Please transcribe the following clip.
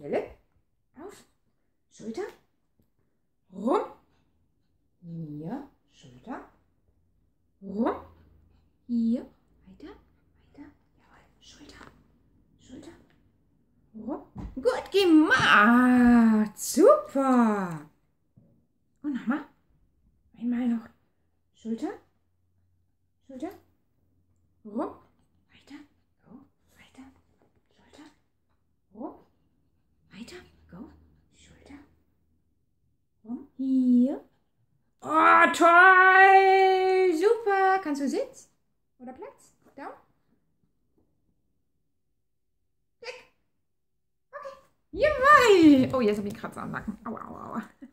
Jelle, auf, Schulter, rum, hier, Schulter, rum, hier, weiter, weiter, jawohl, Schulter, Schulter, rum. Gut gemacht, super. Und nochmal, einmal noch, Schulter, Schulter, rum, Oh, toll! Super! Kannst du Sitz? Oder Platz? Da? Klick! Okay. Jawohl! Oh, jetzt habe ich einen Kratzer am Nacken. Aua, aua, aua.